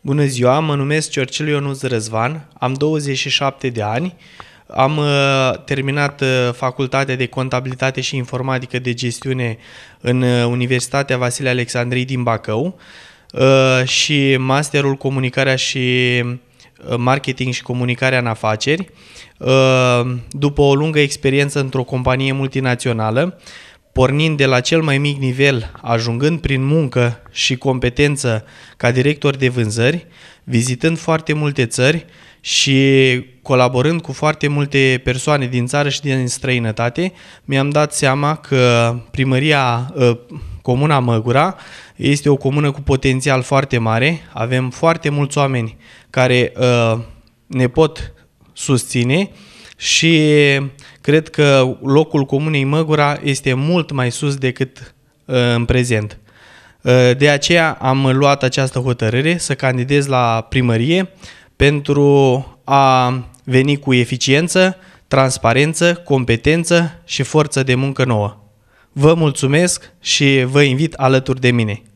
Bună ziua, mă numesc Ciorcel Ionuț Răzvan, am 27 de ani, am uh, terminat uh, facultatea de contabilitate și informatică de gestiune în uh, Universitatea Vasile Alexandrei din Bacău și masterul comunicarea și marketing și comunicarea în afaceri. După o lungă experiență într-o companie multinațională, pornind de la cel mai mic nivel, ajungând prin muncă și competență ca director de vânzări, vizitând foarte multe țări și colaborând cu foarte multe persoane din țară și din străinătate, mi-am dat seama că primăria ă, Comuna Măgura este o comună cu potențial foarte mare. Avem foarte mulți oameni care ă, ne pot susține și cred că locul comunei Măgura este mult mai sus decât uh, în prezent. Uh, de aceea am luat această hotărâre să candidez la primărie pentru a veni cu eficiență, transparență, competență și forță de muncă nouă. Vă mulțumesc și vă invit alături de mine.